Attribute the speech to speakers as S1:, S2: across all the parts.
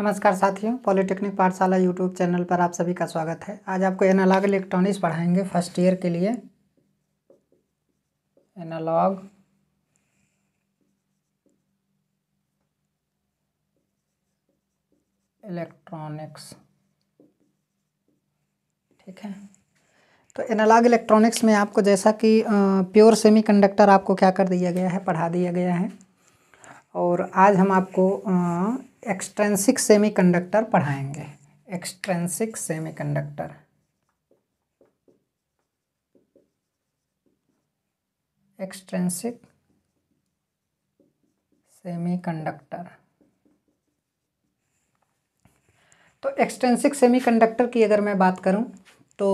S1: नमस्कार साथियों पॉलिटेक्निक पाठशाला यूट्यूब चैनल पर आप सभी का स्वागत है आज आपको एनालॉग इलेक्ट्रॉनिक्स पढ़ाएंगे फर्स्ट ईयर के लिए एनालॉग इलेक्ट्रॉनिक्स ठीक है तो एनालॉग इलेक्ट्रॉनिक्स में आपको जैसा कि प्योर सेमीकंडक्टर आपको क्या कर दिया गया है पढ़ा दिया गया है और आज हम आपको एक्सट्रेंसिक सेमीकंडक्टर पढ़ाएंगे एक्सट्रेंसिक सेमीकंडक्टर एक्सट्रेंसिक सेमीकंडक्टर तो एक्सटेंसिक सेमीकंडक्टर की अगर मैं बात करूं तो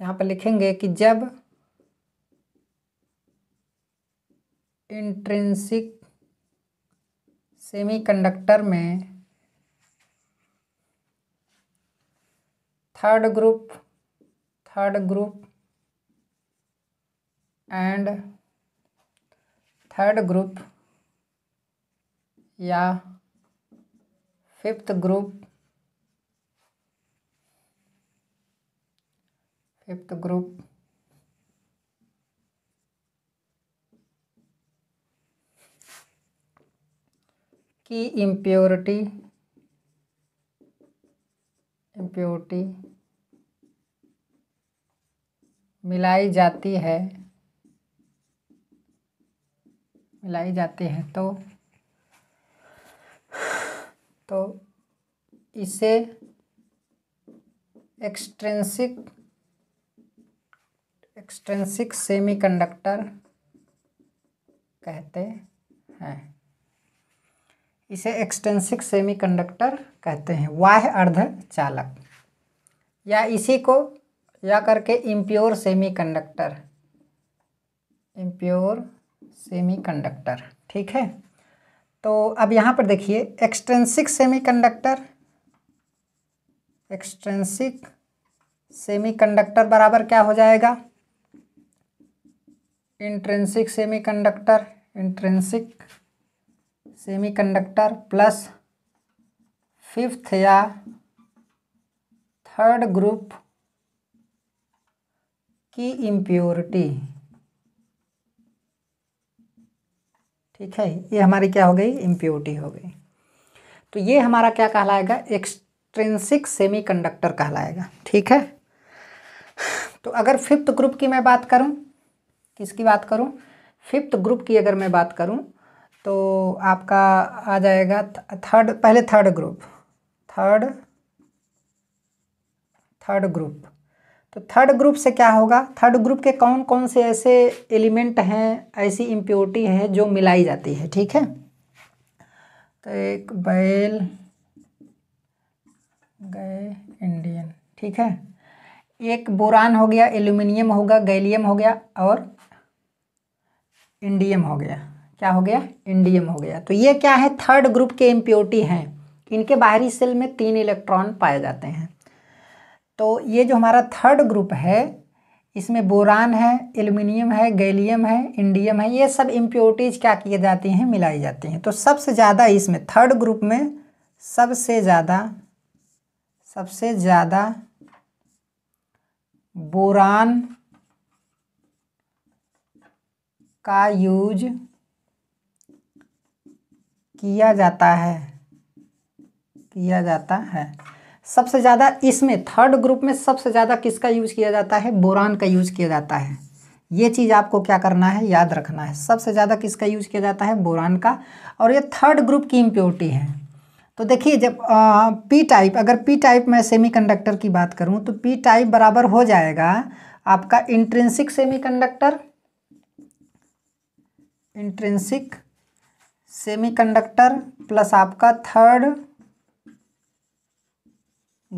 S1: यहाँ पर लिखेंगे कि जब इंट्रेंसिक सेमीकंडक्टर में third group third group and third group या फिफ्थ ग्रुप फिफ्थ ग्रुप की इम्प्योरिटी इम्प्योरिटी मिलाई जाती है मिलाई जाती है तो तो इसे एक्सट्रेंसिक एक्सट्रेंसिक सेमीकंडक्टर कहते हैं इसे एक्सटेंसिक सेमीकंडक्टर कहते हैं वाह अर्धचालक या इसी को या करके इम्प्योर सेमीकंडक्टर इम्प्योर सेमीकंडक्टर ठीक है तो अब यहाँ पर देखिए एक्सटेंसिक सेमीकंडक्टर एक्सटेंसिक सेमीकंडक्टर बराबर क्या हो जाएगा intrinsic semiconductor intrinsic semiconductor plus fifth या थर्ड ग्रुप की इम्प्योरिटी ठीक है ये हमारी क्या हो गई इम्प्योरिटी हो गई तो ये हमारा क्या कहलाएगा एक्सट्रेंसिक सेमीकंडक्टर कहलाएगा ठीक है तो अगर फिफ्थ ग्रुप की मैं बात करूं किसकी बात करूं फिफ्थ ग्रुप की अगर मैं बात करूं तो आपका आ जाएगा थर्ड पहले third group third third group तो थर्ड ग्रुप से क्या होगा थर्ड ग्रुप के कौन कौन से ऐसे एलिमेंट हैं ऐसी इम्प्योरिटी है जो मिलाई जाती है ठीक है तो एक बैल गए इंडियन ठीक है एक बोरान हो गया एल्यूमिनियम होगा गैलियम हो गया और इंडियम हो गया क्या हो गया इंडियम हो गया तो ये क्या है थर्ड ग्रुप के इम्प्योरिटी हैं इनके बाहरी सेल में तीन इलेक्ट्रॉन पाए जाते हैं तो ये जो हमारा थर्ड ग्रुप है इसमें बोरान है एल्युमिनियम है गैलियम है इंडियम है ये सब इम्प्योरिटीज क्या किए जाती हैं मिलाई जाती हैं तो सबसे ज़्यादा इसमें थर्ड ग्रुप में सबसे ज़्यादा सबसे ज़्यादा बोरान का यूज किया जाता है किया जाता है सबसे ज़्यादा इसमें थर्ड ग्रुप में सबसे ज़्यादा किसका यूज किया जाता है बोरान का यूज किया जाता है ये चीज़ आपको क्या करना है याद रखना है सबसे ज़्यादा किसका यूज किया जाता है बोरान का और ये थर्ड ग्रुप की इम्प्योरिटी है तो देखिए जब आ, पी टाइप अगर पी टाइप में सेमी की बात करूँ तो पी टाइप बराबर हो जाएगा आपका intrinsic conductor intrinsic semiconductor plus आपका third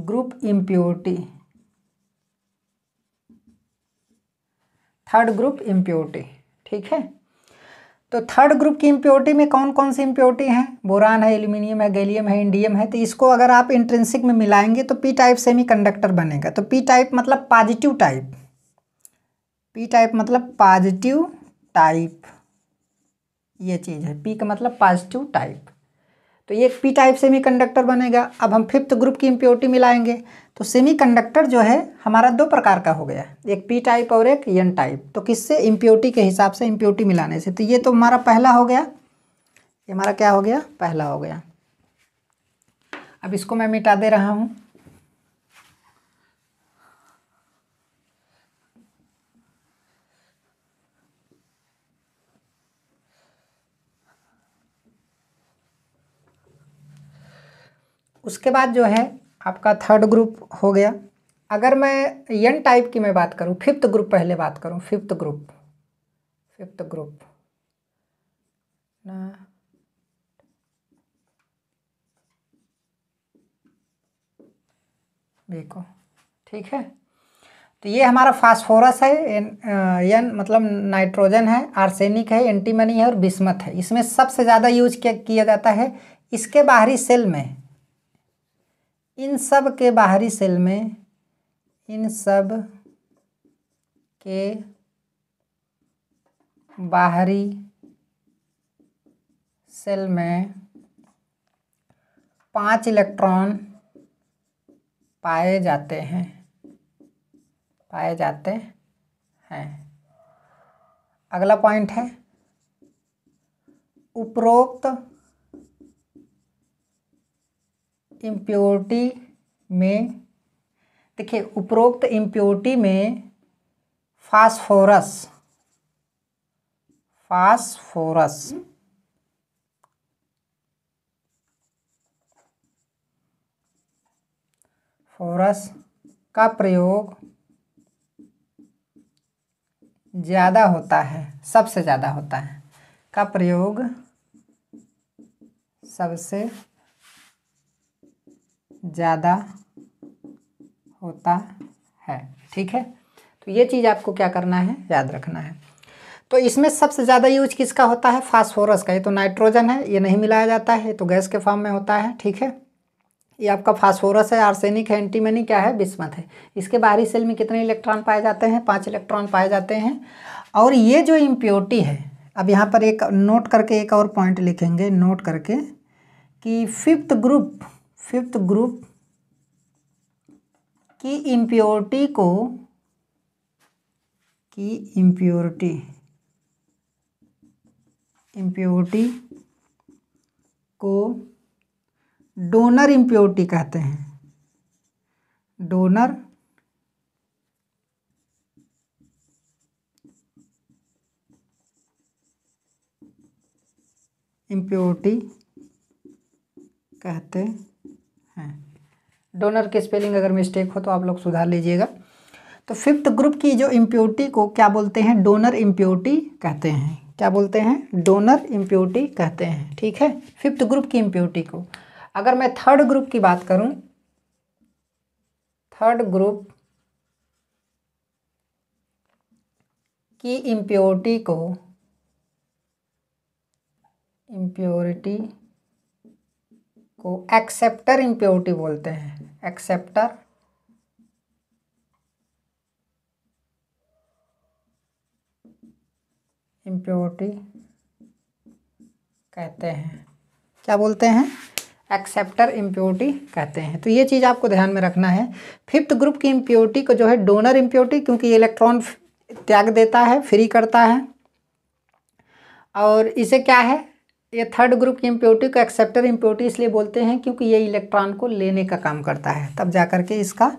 S1: group impurity third group impurity ठीक है तो थर्ड ग्रुप की इम्प्योरिटी में कौन कौन सी इम्प्योरिटी हैं बोरान है एल्यूमिनियम है गैलियम है इंडियम है तो इसको अगर आप इंट्रेंसिक में मिलाएंगे तो पी टाइप सेमीकंडक्टर बनेगा तो पी टाइप मतलब पॉजिटिव टाइप पी टाइप मतलब पॉजिटिव टाइप ये चीज़ है पी का मतलब पॉजिटिव टाइप तो ये पी टाइप सेमी कंडक्टर बनेगा अब हम फिफ्थ ग्रुप की इम्प्योरिटी मिलाएंगे तो सेमी कंडक्टर जो है हमारा दो प्रकार का हो गया एक पी टाइप और एक एन टाइप तो किससे इम्प्योरिटी के हिसाब से इम्प्योरिटी मिलाने से तो ये तो हमारा पहला हो गया ये हमारा क्या हो गया पहला हो गया अब इसको मैं मिटा दे रहा हूँ उसके बाद जो है आपका थर्ड ग्रुप हो गया अगर मैं यन टाइप की मैं बात करूं फिफ्थ ग्रुप पहले बात करूं फिफ्थ ग्रुप फिफ्थ ग्रुप ना देखो ठीक है तो ये हमारा फास्फोरस है यन मतलब नाइट्रोजन है आर्सेनिक है एंटीमनी है और बिस्मत है इसमें सबसे ज़्यादा यूज किया जाता है इसके बाहरी सेल में इन सब के बाहरी सेल में इन सब के बाहरी सेल में पांच इलेक्ट्रॉन पाए जाते हैं पाए जाते हैं अगला पॉइंट है उपरोक्त इम्प्योरिटी में देखिए उपरोक्त इम्प्योरिटी में फास्फोरस फास्फोरस फोरस का प्रयोग ज़्यादा होता है सबसे ज़्यादा होता है का प्रयोग सबसे ज़्यादा होता है ठीक है तो ये चीज़ आपको क्या करना है याद रखना है तो इसमें सबसे ज़्यादा यूज किसका होता है फास्फोरस का ये तो नाइट्रोजन है ये नहीं मिलाया जाता है तो गैस के फॉर्म में होता है ठीक है ये आपका फास्फोरस है आर्सेनिक है एंटीमनी क्या है बिस्मत है इसके बाहरी सेल में कितने इलेक्ट्रॉन पाए जाते हैं पाँच इलेक्ट्रॉन पाए जाते हैं और ये जो इम्प्योरिटी है अब यहाँ पर एक नोट करके एक और पॉइंट लिखेंगे नोट करके कि फिफ्थ ग्रुप फिफ्थ ग्रुप की इम्प्योरिटी को की इम्प्योरिटी इम्प्योरिटी को डोनर इम्प्योरिटी कहते हैं डोनर इम्प्योरिटी कहते हैं डोनर की स्पेलिंग अगर मिस्टेक हो तो आप लोग सुधार लीजिएगा तो फिफ्थ ग्रुप की जो इम्प्योरिटी को क्या बोलते हैं डोनर इम्प्योरिटी कहते हैं क्या बोलते हैं डोनर इम्प्योरिटी कहते हैं ठीक है फिफ्थ ग्रुप की इम्प्योरिटी को अगर मैं थर्ड ग्रुप की बात करूं थर्ड ग्रुप की इम्प्योरिटी को इम्प्योरिटी को एक्सेप्टर इम्प्योरिटी बोलते हैं एक्सेप्टर इम्प्योरिटी कहते हैं क्या बोलते हैं एक्सेप्टर इम्प्योरिटी कहते हैं तो ये चीज़ आपको ध्यान में रखना है फिफ्थ ग्रुप की इम्प्योरिटी को जो है डोनर इम्प्योरिटी क्योंकि ये इलेक्ट्रॉन त्याग देता है फ्री करता है और इसे क्या है ये थर्ड ग्रुप की इम्प्योरिटी को एक्सेप्टर इम्प्योरिटी इसलिए बोलते हैं क्योंकि ये इलेक्ट्रॉन को लेने का काम करता है तब जा करके इसका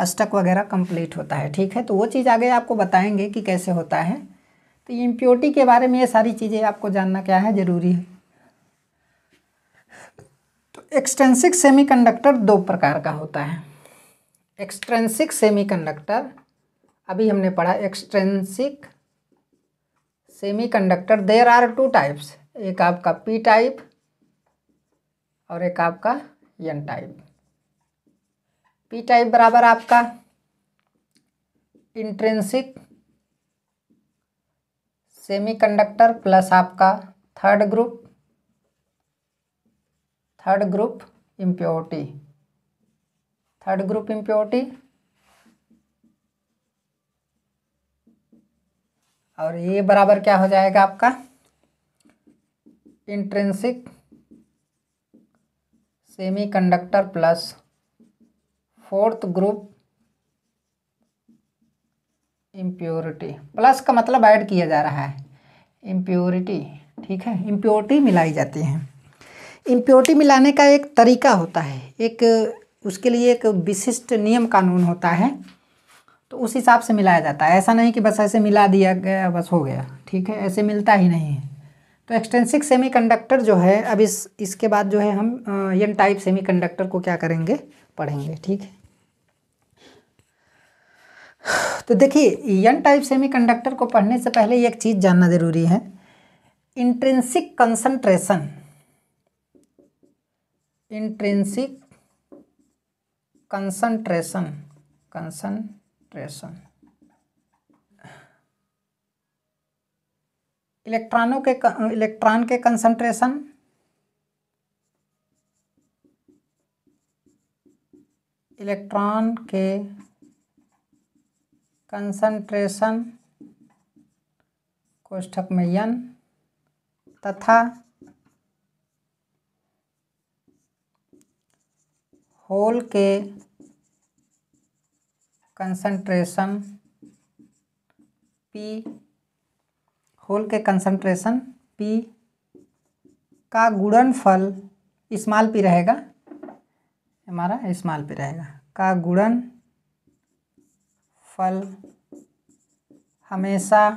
S1: अष्टक वगैरह कंप्लीट होता है ठीक है तो वो चीज़ आगे आपको बताएंगे कि कैसे होता है तो ये इम्प्योरिटी के बारे में ये सारी चीज़ें आपको जानना क्या है ज़रूरी है तो एक्सटेंसिक सेमी दो प्रकार का होता है एक्सट्रेंसिक सेमी अभी हमने पढ़ा extrinsic conductor there are two types एक आपका पी टाइप और एक आपका एन टाइप पी टाइप बराबर आपका इंट्रेंसिक सेमीकंडक्टर प्लस आपका third group third group impurity third group impurity और ये बराबर क्या हो जाएगा आपका intrinsic semiconductor plus fourth group impurity plus का मतलब ऐड किया जा रहा है इम्प्योरिटी ठीक है इम्प्योरिटी मिलाई जाती है इम्प्योरिटी मिलाने का एक तरीका होता है एक उसके लिए एक विशिष्ट नियम कानून होता है तो उस हिसाब से मिलाया जाता है ऐसा नहीं कि बस ऐसे मिला दिया गया बस हो गया ठीक है ऐसे मिलता ही नहीं है तो एक्सटेंसिक सेमीकंडक्टर जो है अब इस इसके बाद जो है हम यन टाइप सेमीकंडक्टर को क्या करेंगे पढ़ेंगे ठीक है तो देखिए यन टाइप सेमीकंडक्टर को पढ़ने से पहले एक चीज़ जानना ज़रूरी है intrinsic concentration intrinsic concentration concentration इलेक्ट्रॉनों के इलेक्ट्रॉन के कंसंट्रेशन इलेक्ट्रॉन के कंसंट्रेशन कोष्ठक में यन तथा होल के कंसंट्रेशन पी होल के कंसंट्रेशन पी का गुणनफल इस्माल पी रहेगा हमारा इस्माल पी रहेगा का गुणन फल हमेशा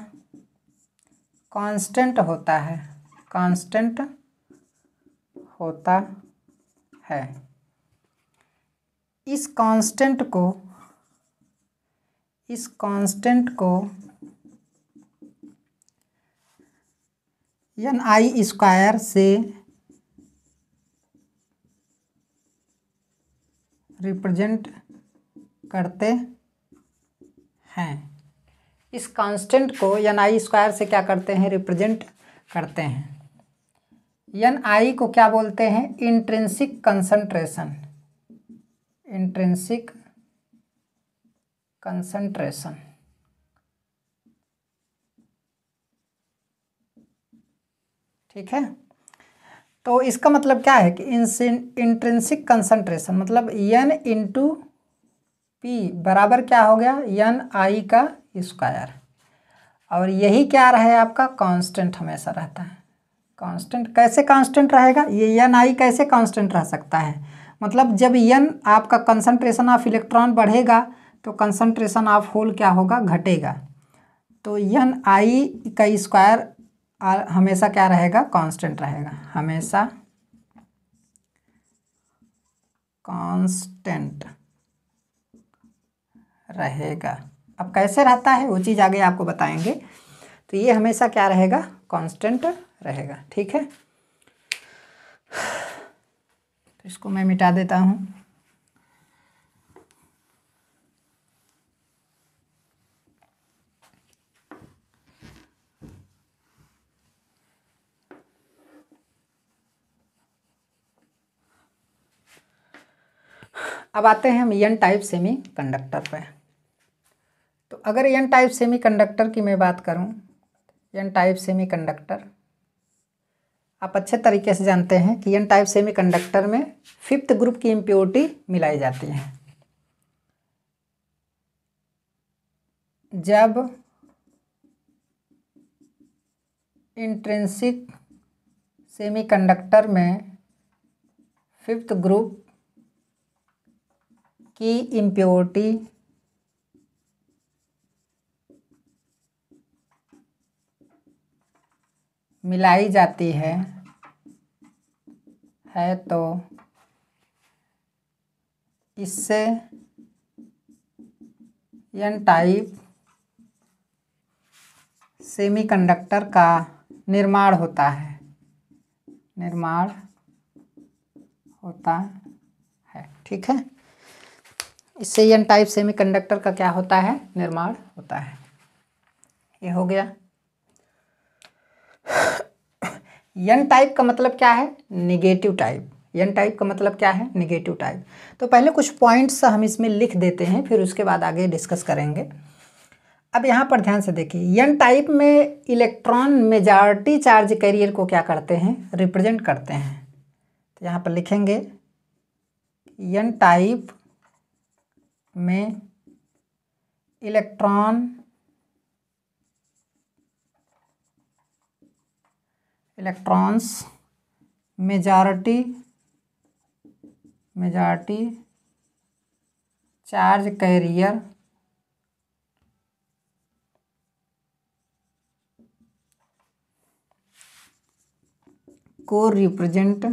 S1: कांस्टेंट होता है कांस्टेंट होता है इस कांस्टेंट को इस कांस्टेंट को एन आई स्क्वायर से रिप्रेजेंट करते हैं इस कांस्टेंट को एन आई स्क्वायर से क्या करते हैं रिप्रेजेंट करते हैं एन आई को क्या बोलते हैं इंट्रेंसिक कंसंट्रेशन इंट्रेंसिक कंसंट्रेशन ठीक है तो इसका मतलब क्या है कि इंट्रेंसिक कंसंट्रेशन मतलब यन इंटू पी बराबर क्या हो गया एन आई का स्क्वायर और यही क्या रहे आपका कांस्टेंट हमेशा रहता है कांस्टेंट कैसे कांस्टेंट रहेगा ये यन आई कैसे कांस्टेंट रह सकता है मतलब जब यन आपका कंसंट्रेशन ऑफ इलेक्ट्रॉन बढ़ेगा तो कंसंट्रेशन ऑफ होल क्या होगा घटेगा तो यन आई का स्क्वायर आर हमेशा क्या रहेगा कांस्टेंट रहेगा हमेशा कांस्टेंट रहेगा अब कैसे रहता है वो चीज़ आगे आपको बताएंगे तो ये हमेशा क्या रहेगा कांस्टेंट रहेगा ठीक है तो इसको मैं मिटा देता हूँ अब आते हैं हम एन टाइप सेमी कंडक्टर पर तो अगर एन टाइप सेमी कंडक्टर की मैं बात करूं एन टाइप सेमी कंडक्टर आप अच्छे तरीके से जानते हैं कि एन टाइप सेमी कंडक्टर में फिफ्थ ग्रुप की इम्प्योरिटी मिलाई जाती है जब इंट्रेंसिक सेमीकंडक्टर में फिफ्थ ग्रुप की इम्प्योरिटी मिलाई जाती है है तो इससे एन टाइप सेमीकंडक्टर का निर्माण होता है निर्माण होता है ठीक है इससे एन टाइप सेमीकंडक्टर का क्या होता है निर्माण होता है ये हो गया यन टाइप का मतलब क्या है निगेटिव टाइप यन टाइप का मतलब क्या है निगेटिव टाइप तो पहले कुछ पॉइंट्स हम इसमें लिख देते हैं फिर उसके बाद आगे डिस्कस करेंगे अब यहाँ पर ध्यान से देखिए यन टाइप में इलेक्ट्रॉन मेजॉरिटी चार्ज कैरियर को क्या करते हैं रिप्रेजेंट करते हैं तो यहाँ पर लिखेंगे यन टाइप में electron electrons majority majority charge carrier को रिप्रेजेंट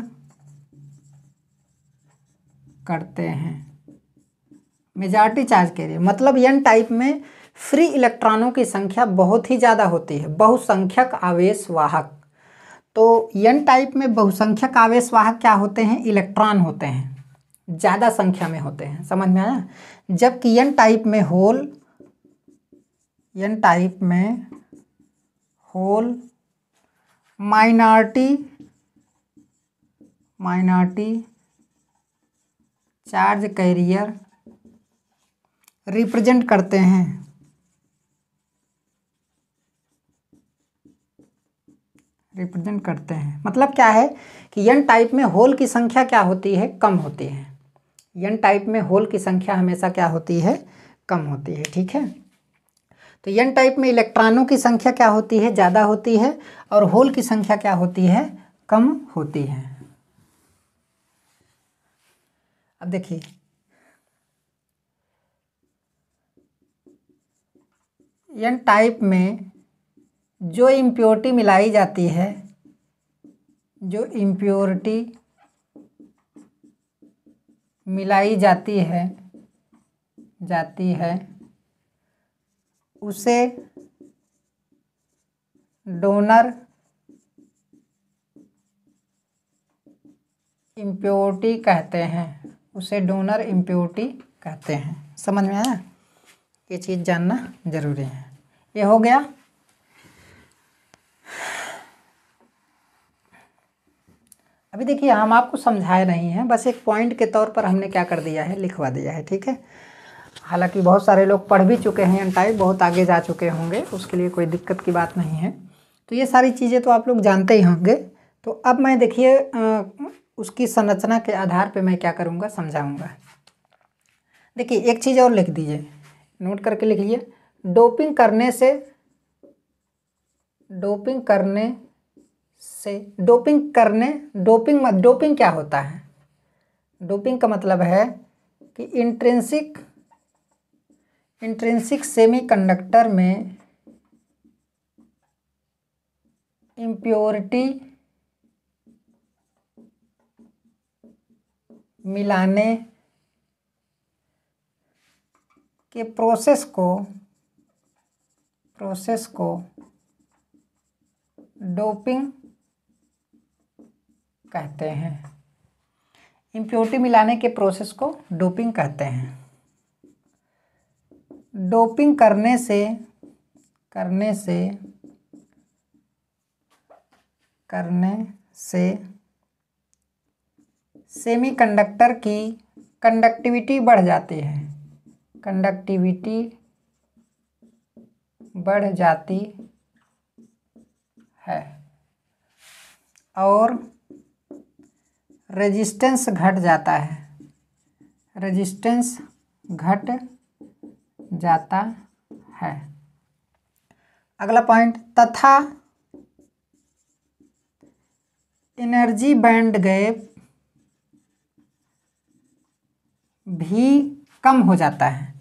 S1: करते हैं मेजॉरिटी चार्ज कैरियर मतलब यन टाइप में फ्री इलेक्ट्रॉनों की संख्या बहुत ही ज़्यादा होती है बहुसंख्यक आवेश वाहक तो यन टाइप में बहुसंख्यक आवेश वाहक क्या होते हैं इलेक्ट्रॉन होते हैं ज़्यादा संख्या में होते हैं समझ में आया जबकि यन टाइप में होल यन टाइप में hole minority minority charge carrier represent करते हैं रिप्रेजेंट करते हैं मतलब क्या है कि यन टाइप में होल की संख्या क्या होती है कम होती है यन टाइप में होल की संख्या हमेशा क्या होती है कम होती है ठीक है तो यन टाइप में इलेक्ट्रॉनों की संख्या क्या होती है ज़्यादा होती है और होल की संख्या क्या होती है कम होती है अब देखिए एन टाइप में जो इम्प्योरिटी मिलाई जाती है जो इम्प्योरिटी मिलाई जाती है जाती है उसे डोनर इम्प्योरिटी कहते हैं उसे डोनर इम्प्योरिटी कहते हैं समझ में आया ये चीज़ जानना ज़रूरी है ये हो गया अभी देखिए हम आपको समझाए रहे हैं बस एक पॉइंट के तौर पर हमने क्या कर दिया है लिखवा दिया है ठीक है हालांकि बहुत सारे लोग पढ़ भी चुके हैं टाइप बहुत आगे जा चुके होंगे उसके लिए कोई दिक्कत की बात नहीं है तो ये सारी चीज़ें तो आप लोग जानते ही होंगे तो अब मैं देखिए उसकी संरचना के आधार पे मैं क्या करूँगा समझाऊँगा देखिए एक चीज़ और लिख दीजिए नोट करके लिख लीजिए डोपिंग करने से डोपिंग करने से डोपिंग करने डोपिंग मत डोपिंग क्या होता है डोपिंग का मतलब है कि इंट्रेंसिक इंट्रेंसिक सेमीकंडक्टर में इम्प्योरिटी मिलाने के प्रोसेस को प्रोसेस को डोपिंग कहते हैं इम्प्योरिटी मिलाने के प्रोसेस को डोपिंग कहते हैं डोपिंग करने से करने से करने से सेमीकंडक्टर की कंडक्टिविटी बढ़ जाती है कंडक्टिविटी बढ़ जाती है और रेजिस्टेंस घट जाता है रेजिस्टेंस घट जाता है अगला पॉइंट तथा एनर्जी बैंड गैप भी कम हो जाता है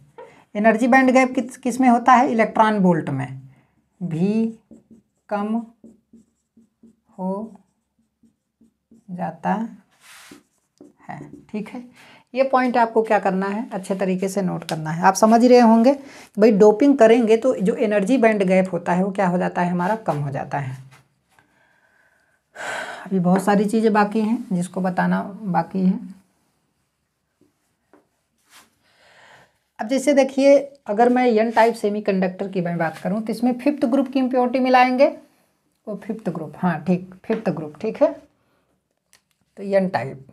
S1: एनर्जी बैंड गैप किस किस में होता है इलेक्ट्रॉन वोल्ट में भी कम हो जाता है ठीक है ये पॉइंट आपको क्या करना है अच्छे तरीके से नोट करना है आप समझ रहे होंगे भाई डोपिंग करेंगे तो जो एनर्जी बैंड गैप होता है वो क्या हो जाता है हमारा कम हो जाता है अभी बहुत सारी चीज़ें बाकी हैं जिसको बताना बाकी है अब जैसे देखिए अगर मैं यन टाइप सेमीकंडक्टर की मैं बात करूँ तो इसमें फिफ्थ ग्रुप की इम्प्योरिटी मिलाएंगे वो फिफ्थ ग्रुप हाँ ठीक फिफ्थ ग्रुप ठीक है तो यन टाइप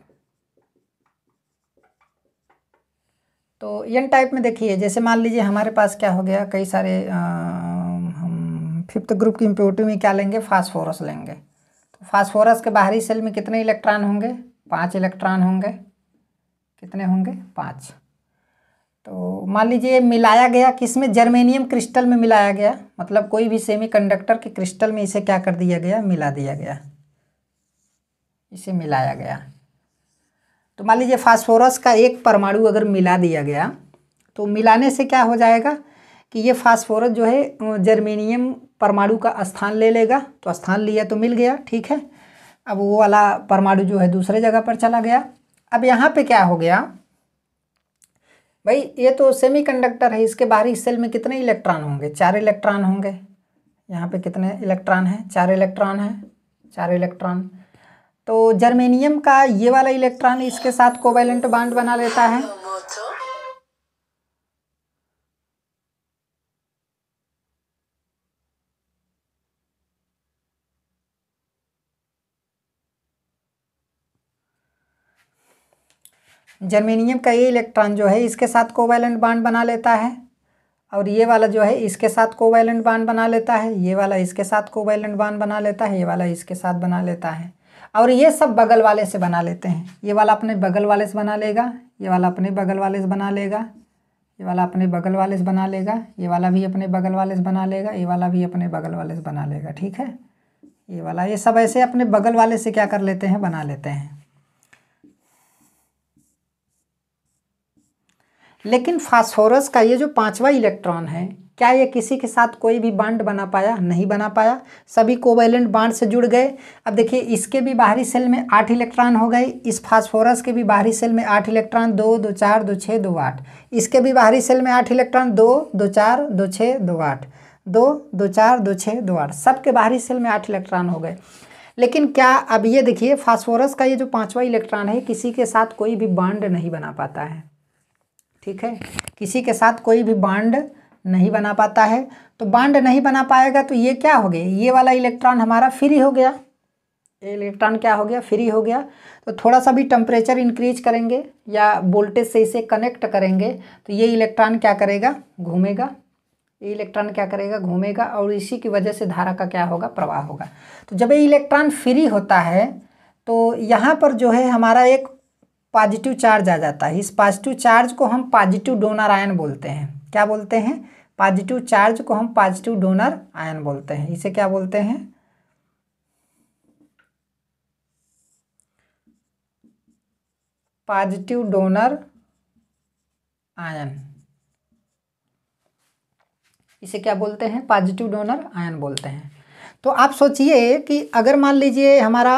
S1: तो यन टाइप में देखिए जैसे मान लीजिए हमारे पास क्या हो गया कई सारे आ, हम फिफ्थ ग्रुप की इम्प्योरिटी में क्या लेंगे फास्फोरस लेंगे तो फास्फोरस के बाहरी सेल में कितने इलेक्ट्रॉन होंगे पाँच इलेक्ट्रॉन होंगे कितने होंगे पाँच तो मान लीजिए मिलाया गया किस में जर्मेनियम क्रिस्टल में मिलाया गया मतलब कोई भी सेमीकंडक्टर के क्रिस्टल में इसे क्या कर दिया गया मिला दिया गया इसे मिलाया गया तो मान लीजिए फास्फोरस का एक परमाणु अगर मिला दिया गया तो मिलाने से क्या हो जाएगा कि ये फास्फोरस जो है जर्मेनियम परमाणु का स्थान ले लेगा तो स्थान लिया तो मिल गया ठीक है अब वो वाला परमाणु जो है दूसरे जगह पर चला गया अब यहाँ पे क्या हो गया भाई ये तो सेमीकंडक्टर है इसके बाहरी सेल में कितने इलेक्ट्रॉन होंगे चार इलेक्ट्रॉन होंगे यहाँ पे कितने इलेक्ट्रॉन हैं चार इलेक्ट्रॉन हैं चार इलेक्ट्रॉन तो जर्मेनियम का ये वाला इलेक्ट्रॉन इसके साथ कोवेलेंट बांड बना लेता है जर्मेनियम का ये इलेक्ट्रॉन जो है इसके साथ कोवैलेंट बांड बना लेता है और ये वाला जो है इसके साथ कोवैलेंट बांड बना लेता है ये वाला इसके साथ कोवैलेंट बांड बना लेता है ये वाला इसके साथ बना लेता है और ये सब बगल वाले से बना लेते हैं ये वाला अपने बगल वाले से बना लेगा ये वाला अपने बगल वाले से बना लेगा ये वाला अपने बगल वाले से बना लेगा ये वाला भी अपने बगल वाले से बना लेगा ये वाला भी अपने बगल वाले से बना लेगा ठीक है ये वाला ये सब ऐसे अपने बगल वाले से क्या कर लेते हैं बना लेते हैं लेकिन फास्फोरस का ये जो पांचवा इलेक्ट्रॉन है क्या ये किसी के साथ कोई भी बांड बना पाया नहीं बना पाया सभी कोवेलेंट बांड से जुड़ गए अब देखिए इसके भी बाहरी सेल में आठ इलेक्ट्रॉन हो गए इस फास्फोरस के भी बाहरी सेल में आठ इलेक्ट्रॉन दो दो चार दो छः दो आठ इसके भी बाहरी सेल में आठ इलेक्ट्रॉन दो दो चार दो छः दो आठ दो दो चार दो छः दो आठ सबके बाहरी सेल में आठ इलेक्ट्रॉन हो गए लेकिन क्या अब ये देखिए फास्फोरस का ये जो पांचवा इलेक्ट्रॉन है किसी के साथ कोई भी बांड नहीं बना पाता है ठीक है किसी के साथ कोई भी बांड नहीं बना पाता है तो बांड नहीं बना पाएगा तो ये क्या हो गया ये वाला इलेक्ट्रॉन हमारा फ्री हो गया इलेक्ट्रॉन क्या हो गया फ्री हो गया तो थोड़ा सा भी टेम्परेचर इंक्रीज करेंगे या वोल्टेज से इसे कनेक्ट करेंगे तो ये इलेक्ट्रॉन क्या करेगा घूमेगा ये इलेक्ट्रॉन क्या करेगा घूमेगा और इसी की वजह से धारा का क्या होगा प्रवाह होगा तो जब ये इलेक्ट्रॉन फ्री होता है तो यहाँ पर जो है हमारा एक पॉजिटिव चार्ज आ जाता है इस पॉजिटिव चार्ज को हम पॉजिटिव डोनर आयन बोलते हैं क्या बोलते हैं पॉजिटिव चार्ज को हम पॉजिटिव डोनर आयन बोलते हैं इसे क्या बोलते हैं पॉजिटिव डोनर आयन इसे क्या बोलते हैं पॉजिटिव डोनर आयन बोलते हैं तो आप सोचिए कि अगर मान लीजिए हमारा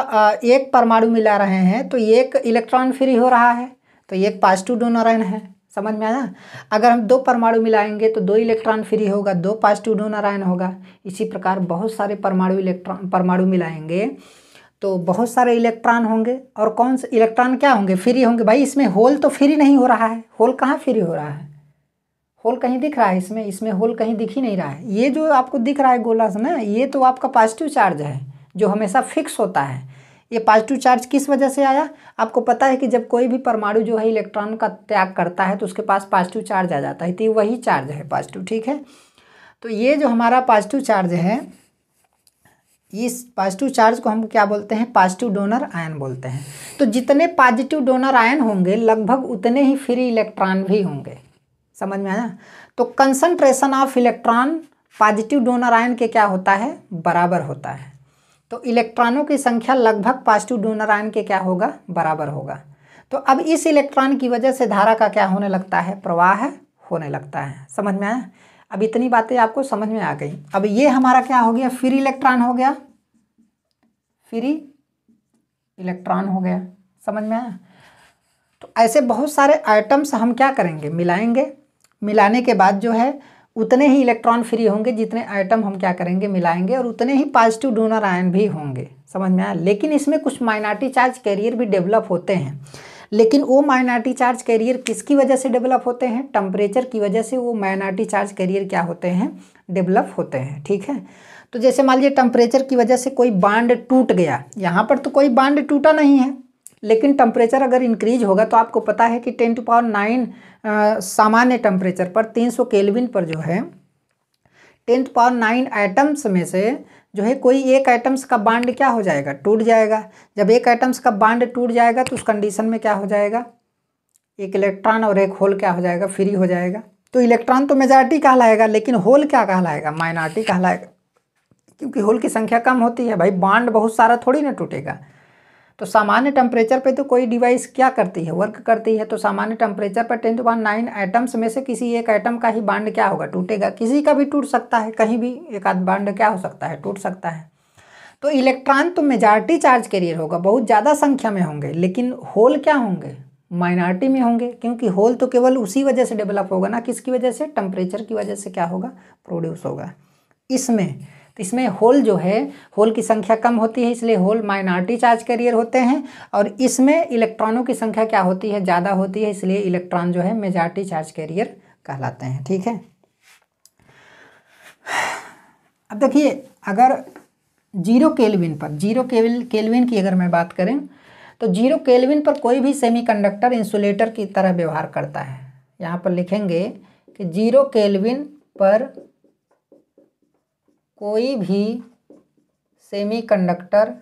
S1: एक परमाणु मिला रहे हैं तो एक इलेक्ट्रॉन फ्री हो रहा है तो एक पॉजिटिव डोनर आयन है समझ में आया अगर हम दो परमाणु मिलाएंगे तो दो इलेक्ट्रॉन फ्री होगा दो पॉजिटिव डोनर आयन होगा इसी प्रकार बहुत सारे परमाणु इलेक्ट्रॉन परमाणु मिलाएंगे तो बहुत सारे इलेक्ट्रॉन होंगे और कौन से इलेक्ट्रॉन क्या होंगे फ्री होंगे भाई इसमें होल तो फ्री नहीं हो रहा है होल कहाँ फ्री हो रहा है होल कहीं दिख रहा है इसमें इसमें होल कहीं दिख ही नहीं रहा है ये जो आपको दिख रहा है गोला से ना ये तो आपका पॉजिटिव चार्ज है जो हमेशा फिक्स होता है ये पॉजिटिव चार्ज किस वजह से आया आपको पता है कि जब कोई भी परमाणु जो है इलेक्ट्रॉन का त्याग करता है तो उसके पास पॉजिटिव चार्ज आ जाता है तो वही चार्ज है पॉजिटिव ठीक है तो ये जो हमारा पॉजिटिव चार्ज है इस पॉजिटिव चार्ज को हम क्या बोलते हैं पॉजिटिव डोनर आयन बोलते हैं तो जितने पॉजिटिव डोनर आयन होंगे लगभग उतने ही फ्री इलेक्ट्रॉन भी होंगे समझ में आया तो concentration of electron positive donor ion के क्या होता है बराबर होता है तो इलेक्ट्रॉनों की संख्या लगभग पॉजिटिव डोनर आयन के क्या होगा बराबर होगा तो अब इस इलेक्ट्रॉन की वजह से धारा का क्या होने लगता है प्रवाह होने लगता है समझ में आया अब इतनी बातें आपको समझ में आ गई अब ये हमारा क्या हो गया फ्री इलेक्ट्रॉन हो गया फ्री इलेक्ट्रॉन हो गया समझ में आया तो ऐसे बहुत सारे आइटम्स हम क्या करेंगे मिलाएंगे मिलाने के बाद जो है उतने ही इलेक्ट्रॉन फ्री होंगे जितने आइटम हम क्या करेंगे मिलाएंगे और उतने ही पॉजिटिव डोनर आयन भी होंगे समझ में आया लेकिन इसमें कुछ माइनार्टी चार्ज कैरियर भी डेवलप होते हैं लेकिन वो माइनार्टी चार्ज कैरियर किसकी वजह से डेवलप होते हैं टम्परेचर की वजह से वो माइनार्टी चार्ज कैरियर क्या होते हैं डेवलप होते हैं ठीक है तो जैसे मान लीजिए टम्परेचर की वजह से कोई बांड टूट गया यहाँ पर तो कोई बांड टूटा नहीं है लेकिन टेम्परेचर अगर इंक्रीज होगा तो आपको पता है कि टेन टू पावर नाइन सामान्य टेम्परेचर पर तीन सौ केलविन पर जो है ten to power nine items में से जो है कोई एक आइटम्स का बांड क्या हो जाएगा टूट जाएगा जब एक आइटम्स का बांड टूट जाएगा तो उस कंडीशन में क्या हो जाएगा एक इलेक्ट्रॉन और एक होल क्या हो जाएगा फ्री हो जाएगा तो इलेक्ट्रॉन तो मेजॉरिटी कहलाएगा लेकिन होल क्या कहलाएगा माइनॉरिटी कहलाएगा क्योंकि होल की संख्या कम होती है भाई बांड बहुत सारा थोड़ी ना टूटेगा तो सामान्य टेम्परेचर पे तो कोई डिवाइस क्या करती है वर्क करती है तो सामान्य टेम्परेचर पर ten to one nine items में से किसी एक आइटम का ही बांड क्या होगा टूटेगा किसी का भी टूट सकता है कहीं भी एक आध बांड क्या हो सकता है टूट सकता है तो इलेक्ट्रॉन तो मेजॉरिटी चार्ज कैरियर होगा बहुत ज़्यादा संख्या में होंगे लेकिन होल क्या होंगे माइनॉरिटी में होंगे क्योंकि होल तो केवल उसी वजह से डेवलप होगा ना किसकी वजह से टेम्परेचर की वजह से क्या होगा प्रोड्यूस होगा इसमें तो इसमें होल जो है होल की संख्या कम होती है इसलिए होल माइनॉरिटी चार्ज कैरियर होते हैं और इसमें इलेक्ट्रॉनों की संख्या क्या होती है ज़्यादा होती है इसलिए इलेक्ट्रॉन जो है मेजॉरिटी चार्ज कैरियर कहलाते हैं ठीक है अब देखिए अगर जीरो केल्विन पर जीरो केविल केल्विन की अगर मैं बात करें तो जीरो केल्विन पर कोई भी सेमीकंडक्टर इंसुलेटर की तरह व्यवहार करता है यहाँ पर लिखेंगे कि जीरो केल्विन पर कोई भी सेमीकंडक्टर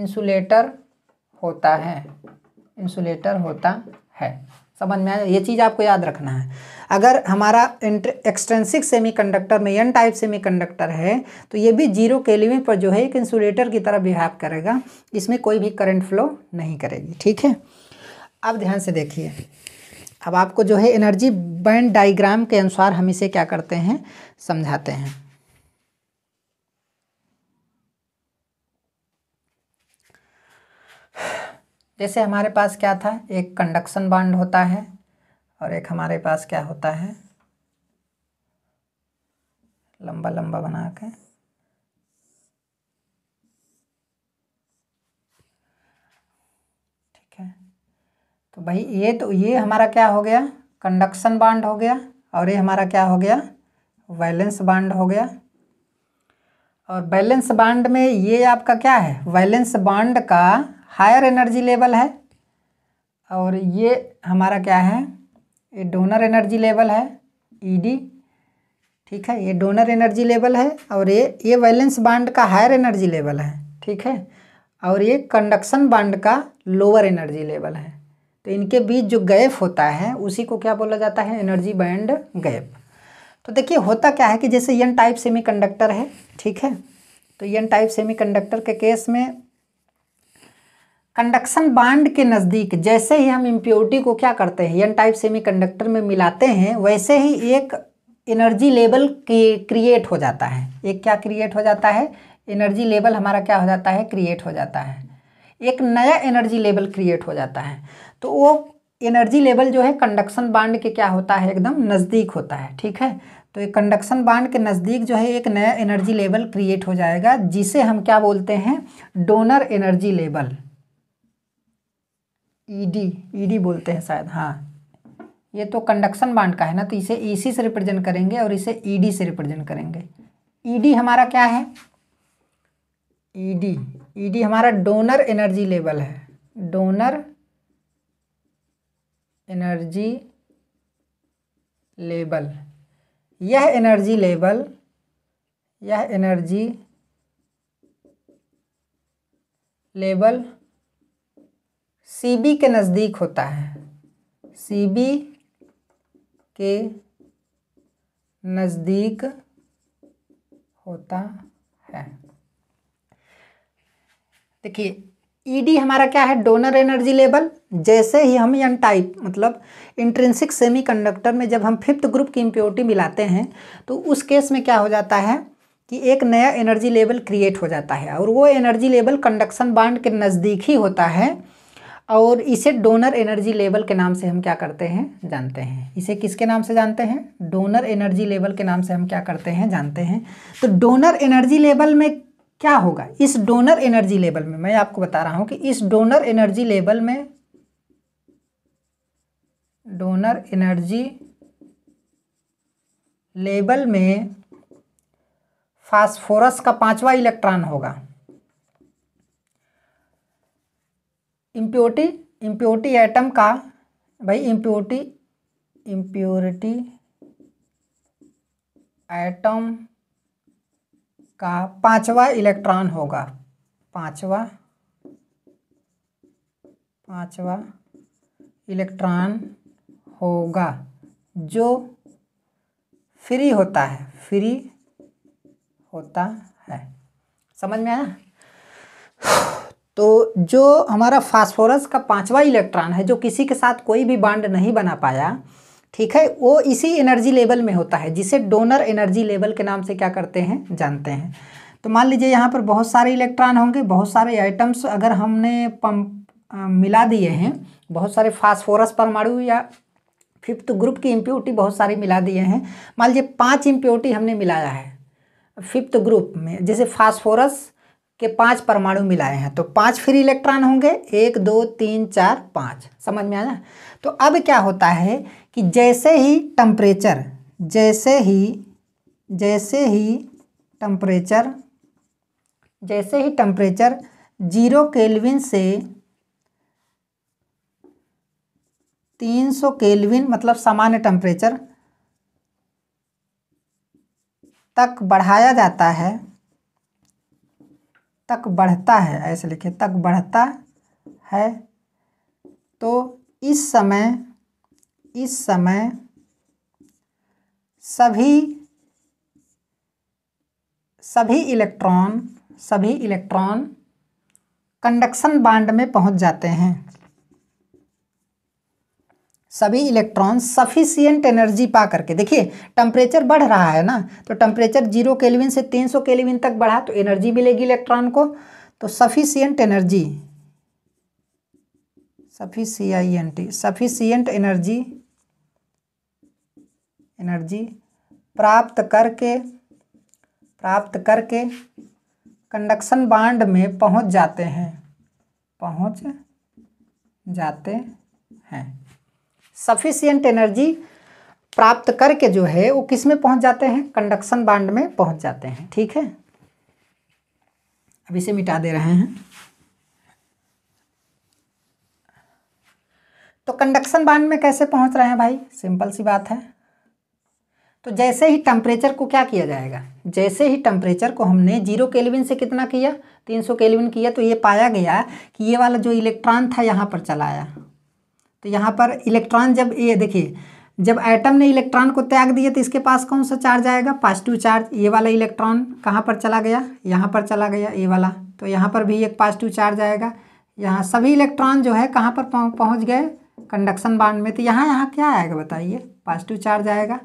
S1: इंसुलेटर होता है इंसुलेटर होता है समझ में आया ये चीज़ आपको याद रखना है अगर हमारा एक्सटेंसिक सेमीकंडक्टर में एन टाइप सेमीकंडक्टर है तो ये भी जीरो केल्विन पर जो है एक इंसुलेटर की तरह बिहेव करेगा इसमें कोई भी करंट फ्लो नहीं करेगी ठीक है अब ध्यान से देखिए अब आपको जो है एनर्जी बैंड डाइग्राम के अनुसार हम इसे क्या करते हैं समझाते हैं जैसे हमारे पास क्या था एक कंडक्शन बांड होता है और एक हमारे पास क्या होता है लंबा लंबा बना के तो भाई ये तो ये हमारा क्या हो गया कंडक्शन बांड हो गया और ये हमारा क्या हो गया वैलेंस बांड हो गया और बैलेंस बांड में ये आपका क्या है वैलेंस बांड का हायर एनर्जी लेवल है और ये हमारा क्या है ये डोनर एनर्जी लेवल है ईडी ठीक है ये डोनर एनर्जी लेवल है और ये ये वैलेंस बांड का हायर एनर्जी लेवल है ठीक है और ये कंडक्शन बांड का लोअर एनर्जी लेवल है तो इनके बीच जो गैप होता है उसी को क्या बोला जाता है एनर्जी बैंड गैप तो देखिए होता क्या है कि जैसे यन टाइप सेमीकंडक्टर है ठीक है तो यन टाइप सेमीकंडक्टर के केस में कंडक्शन बांड के नज़दीक जैसे ही हम इम्प्योरिटी को क्या करते हैं यन टाइप सेमीकंडक्टर में मिलाते हैं वैसे ही एक एनर्जी लेवल क्रिएट हो जाता है एक क्या क्रिएट हो जाता है एनर्जी लेवल हमारा क्या हो जाता है क्रिएट हो जाता है एक नया एनर्जी लेवल क्रिएट हो जाता है तो वो एनर्जी लेवल जो है कंडक्शन बांड के क्या होता है एकदम नज़दीक होता है ठीक है तो ये कंडक्शन बांड के नज़दीक जो है एक नया एनर्जी लेवल क्रिएट हो जाएगा जिसे हम क्या बोलते हैं donor energy level E D E D बोलते हैं शायद हाँ ये तो कंडक्शन बांड का है ना तो इसे ईसी e से रिप्रेजेंट करेंगे और इसे ईडी e से रिप्रेजेंट करेंगे ईडी e हमारा क्या है ईडी ईडी हमारा डोनर एनर्जी लेवल है डोनर एनर्जी लेबल यह एनर्जी लेबल यह एनर्जी लेबल सीबी के नज़दीक होता है सीबी के नज़दीक होता है देखिए ईडी e हमारा क्या है डोनर एनर्जी लेवल जैसे ही हम यन टाइप मतलब इंट्रेंसिक सेमीकंडक्टर में जब हम फिफ्थ ग्रुप की इम्प्योरिटी मिलाते हैं तो उस केस में क्या हो जाता है कि एक नया एनर्जी लेवल क्रिएट हो जाता है और वो एनर्जी लेवल कंडक्शन बांड के नज़दीक ही होता है और इसे डोनर एनर्जी लेवल के नाम से हम क्या करते हैं जानते हैं इसे किसके नाम से जानते हैं डोनर एनर्जी लेवल के नाम से हम क्या करते हैं जानते हैं तो डोनर एनर्जी लेवल में क्या होगा इस डोनर एनर्जी लेवल में मैं आपको बता रहा हूं कि इस डोनर एनर्जी लेवल में डोनर एनर्जी लेवल में फास्फोरस का पांचवा इलेक्ट्रॉन होगा इम्प्योरिटी इम्प्योरिटी एटम का भाई इम्प्योरिटी इम्प्योरिटी एटम का पांचवा इलेक्ट्रॉन होगा पांचवा पांचवा इलेक्ट्रॉन होगा जो फ्री होता है फ्री होता है समझ में आया तो जो हमारा फास्फोरस का पांचवा इलेक्ट्रॉन है जो किसी के साथ कोई भी बांड नहीं बना पाया ठीक है वो इसी एनर्जी लेवल में होता है जिसे डोनर एनर्जी लेवल के नाम से क्या करते हैं जानते हैं तो मान लीजिए यहाँ पर बहुत सारे इलेक्ट्रॉन होंगे बहुत सारे आइटम्स अगर हमने पंप मिला दिए हैं बहुत सारे फास्फोरस परमाणु या फिफ्थ ग्रुप की इम्प्योरिटी बहुत सारी मिला दिए हैं मान लीजिए पाँच इम्प्योरिटी हमने मिलाया है फिफ्थ ग्रुप में जैसे फास्फोरस के पांच परमाणु मिलाए हैं तो पांच फ्री इलेक्ट्रॉन होंगे एक दो तीन चार पाँच समझ में आया तो अब क्या होता है कि जैसे ही टम्परेचर जैसे ही जैसे ही टम्परेचर जैसे ही टम्परेचर जीरो केल्विन से तीन सौ केल्विन मतलब सामान्य टम्परेचर तक बढ़ाया जाता है तक बढ़ता है ऐसे लिखे तक बढ़ता है तो इस समय इस समय सभी सभी इलेक्ट्रॉन सभी इलेक्ट्रॉन कंडक्शन बांड में पहुंच जाते हैं सभी इलेक्ट्रॉन सफिशियंट एनर्जी पा करके देखिए टेम्परेचर बढ़ रहा है ना तो टेम्परेचर जीरो केल्विन से तीन सौ केलविन तक बढ़ा तो एनर्जी मिलेगी इलेक्ट्रॉन को तो sufficient energy sufficient sufficient energy energy प्राप्त करके प्राप्त करके कंडक्शन बांड में पहुंच जाते हैं पहुंच जाते हैं सफिशियंट एनर्जी प्राप्त करके जो है वो किस में पहुंच जाते हैं कंडक्शन बांड में पहुंच जाते हैं ठीक है अब इसे मिटा दे रहे हैं तो कंडक्शन बांड में कैसे पहुंच रहे हैं भाई सिंपल सी बात है तो जैसे ही टेम्परेचर को क्या किया जाएगा जैसे ही टेम्परेचर को हमने जीरो केल्विन से कितना किया तीन सौ केलविन किया तो ये पाया गया कि ये वाला जो इलेक्ट्रॉन था यहाँ पर चला आया तो यहाँ पर इलेक्ट्रॉन जब ये देखिए जब एटम ने इलेक्ट्रॉन को त्याग दिया तो इसके पास कौन सा चार्ज आएगा पॉजिटिव चार्ज ये वाला इलेक्ट्रॉन कहाँ पर चला गया यहाँ पर चला गया ये वाला तो यहाँ पर भी एक पॉजिटिव चार्ज आएगा यहाँ सभी इलेक्ट्रॉन जो है कहाँ पर पहुँच गए कंडक्शन बाड में तो यहाँ यहाँ क्या आएगा बताइए पॉजिटिव चार्ज आएगा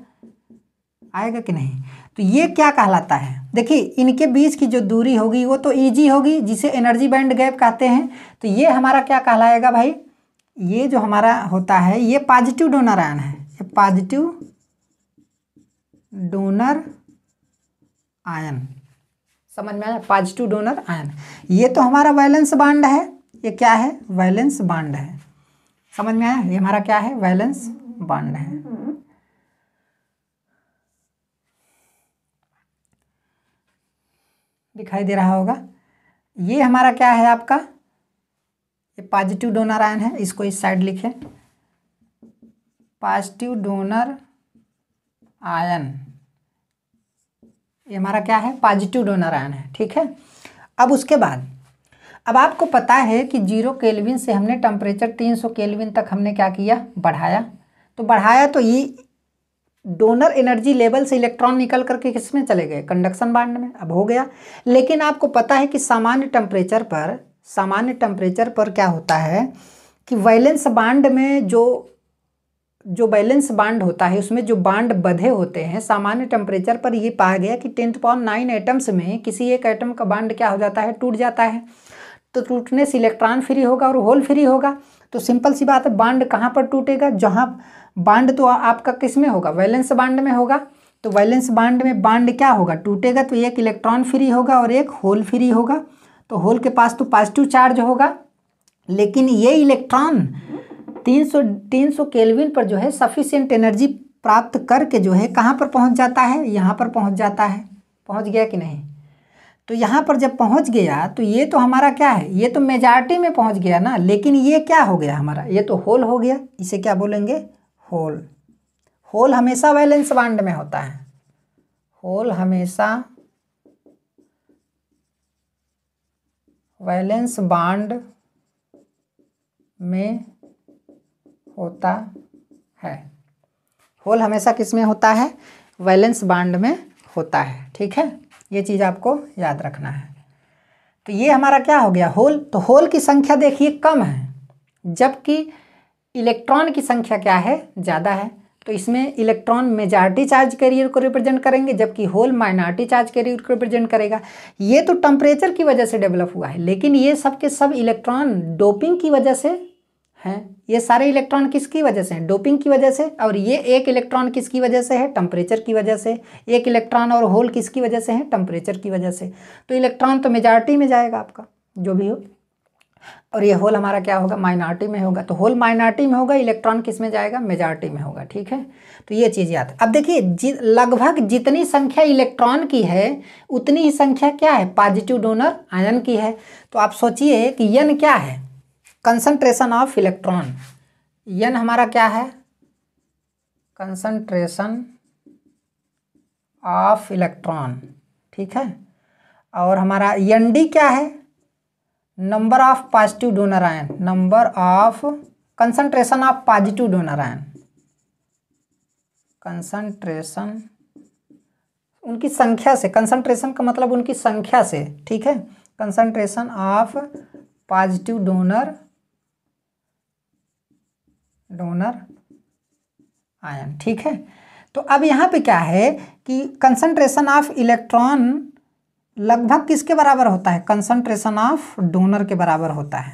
S1: आएगा कि नहीं तो ये क्या कहलाता है देखिए इनके बीच की जो दूरी होगी वो तो ईजी होगी जिसे एनर्जी बैंड गैप कहते हैं तो ये हमारा क्या कहलाएगा भाई ये जो हमारा होता है ये पॉजिटिव डोनर आयन है ये पॉजिटिव डोनर आयन समझ में आया पॉजिटिव डोनर आयन ये तो हमारा वैलेंस बांड है ये क्या है वैलेंस बांड है समझ में आया ये हमारा क्या है वैलेंस बांड है दिखाई दे रहा होगा ये हमारा क्या है आपका ये पॉजिटिव डोनर आयन है इसको इस साइड लिखे पॉजिटिव डोनर आयन ये हमारा क्या है पॉजिटिव डोनर आयन है ठीक है अब उसके बाद अब आपको पता है कि जीरो केल्विन से हमने टेम्परेचर 300 केल्विन तक हमने क्या किया बढ़ाया तो बढ़ाया तो ये डोनर एनर्जी लेवल से इलेक्ट्रॉन निकल करके किस में चले गए कंडक्शन बांड में अब हो गया लेकिन आपको पता है कि सामान्य टेम्परेचर पर सामान्य टेम्परेचर पर क्या होता है कि वैलेंस बांड में जो जो बैलेंस बांड होता है उसमें जो बांड बधे होते हैं सामान्य टेम्परेचर पर ये पाया गया कि टेंथ पॉइंट नाइन एटम्स में किसी एक एटम का बांड क्या हो जाता है टूट जाता है तो टूटने से इलेक्ट्रॉन फ्री होगा और होल फ्री होगा तो सिंपल सी बात है बांड कहाँ पर टूटेगा जहाँ बांड तो आपका किस में होगा वैलेंस बांड में होगा तो वैलेंस बांड में बांड क्या होगा टूटेगा तो एक इलेक्ट्रॉन फ्री होगा और एक होल फ्री होगा तो होल के पास तो पॉजिटिव चार्ज होगा लेकिन ये इलेक्ट्रॉन 300 300 केल्विन पर जो है सफिशियंट एनर्जी प्राप्त करके जो है कहाँ पर पहुँच जाता है यहाँ पर पहुँच जाता है पहुँच गया कि नहीं तो यहाँ पर जब पहुँच गया तो ये तो हमारा क्या है ये तो मेजॉरिटी में पहुँच गया ना लेकिन ये क्या हो गया हमारा ये तो होल हो गया इसे क्या बोलेंगे होल होल हमेशा वैलेंस बांड में होता है होल हमेशा वैलेंस बांड में होता है होल हमेशा किस में होता है वैलेंस बांड में होता है ठीक है ये चीज़ आपको याद रखना है तो ये हमारा क्या हो गया होल तो होल की संख्या देखिए कम है जबकि इलेक्ट्रॉन की संख्या क्या है ज़्यादा है तो इसमें इलेक्ट्रॉन मेजॉरिटी चार्ज कैरियर को रिप्रेजेंट करेंगे जबकि होल माइनॉरिटी चार्ज कैरियर को रिप्रेजेंट करेगा ये तो टम्परेचर की वजह से डेवलप हुआ है लेकिन ये सब के सब इलेक्ट्रॉन डोपिंग की वजह से हैं ये सारे इलेक्ट्रॉन किसकी वजह से हैं डोपिंग की वजह से और ये एक इलेक्ट्रॉन किसकी वजह से है टम्परेचर की वजह से एक इलेक्ट्रॉन और होल किसकी वजह से है टम्परेचर की वजह से तो इलेक्ट्रॉन तो मेजॉरिटी में जाएगा आपका जो भी हो और ये होल हमारा क्या होगा माइनॉरिटी में होगा तो होल माइनॉरिटी में होगा इलेक्ट्रॉन किस में जाएगा मेजॉरिटी में होगा ठीक है तो ये चीज़ याद अब देखिए जि, लगभग जितनी संख्या इलेक्ट्रॉन की है उतनी ही संख्या क्या है पॉजिटिव डोनर आयन की है तो आप सोचिए कि यन क्या है कंसंट्रेशन ऑफ इलेक्ट्रॉन यन हमारा क्या है कंसंट्रेशन ऑफ इलेक्ट्रॉन ठीक है और हमारा यन डी क्या है number of positive donor ion number of concentration of positive donor ion concentration उनकी संख्या से कंसंट्रेशन का मतलब उनकी संख्या से ठीक है concentration of positive donor donor ion ठीक है तो अब यहाँ पे क्या है कि कंसंट्रेशन ऑफ इलेक्ट्रॉन लगभग किसके बराबर होता है कंसंट्रेशन ऑफ डोनर के बराबर होता है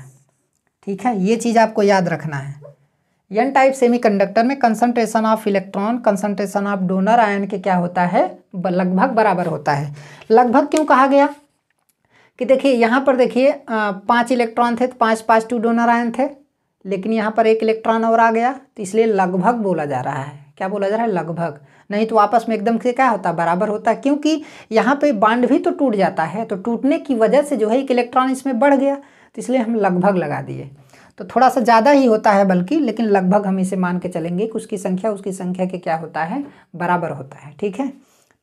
S1: ठीक है ये चीज़ आपको याद रखना है एन टाइप सेमीकंडक्टर में concentration of electron concentration of donor ion के क्या होता है लगभग बराबर होता है लगभग क्यों कहा गया कि देखिए यहाँ पर देखिए पाँच इलेक्ट्रॉन थे तो पाँच पाँच टू डोनर आयन थे लेकिन यहाँ पर एक इलेक्ट्रॉन और आ गया तो इसलिए लगभग बोला जा रहा है क्या बोला जा रहा है लगभग नहीं तो आपस में एकदम से क्या होता बराबर होता क्योंकि यहाँ पे बांड भी तो टूट जाता है तो टूटने की वजह से जो है एक इलेक्ट्रॉन इसमें बढ़ गया तो इसलिए हम लगभग लगा दिए तो थोड़ा सा ज़्यादा ही होता है बल्कि लेकिन लगभग हम इसे मान के चलेंगे कि उसकी संख्या उसकी संख्या के क्या होता है बराबर होता है ठीक है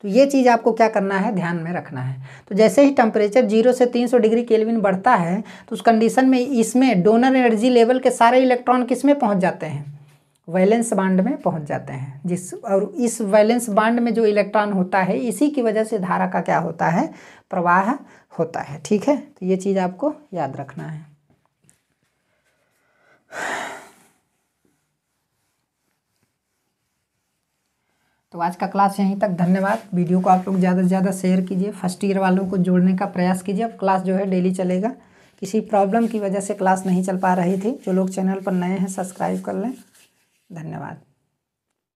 S1: तो ये चीज़ आपको क्या करना है ध्यान में रखना है तो जैसे ही टेम्परेचर जीरो से तीन सौ डिग्री केल्विन बढ़ता है तो उस कंडीशन में इसमें डोनर एनर्जी लेवल के सारे इलेक्ट्रॉन किस में पहुँच जाते हैं वैलेंस बांड में पहुंच जाते हैं जिस और इस वैलेंस बांड में जो इलेक्ट्रॉन होता है इसी की वजह से धारा का क्या होता है प्रवाह होता है ठीक है तो ये चीज़ आपको याद रखना है तो आज का क्लास यहीं तक धन्यवाद वीडियो को आप लोग ज़्यादा से ज़्यादा शेयर कीजिए फर्स्ट ईयर वालों को जोड़ने का प्रयास कीजिए अब क्लास जो है डेली चलेगा किसी प्रॉब्लम की वजह से क्लास नहीं चल पा रही थी जो लोग चैनल पर नए हैं सब्सक्राइब कर लें धन्यवाद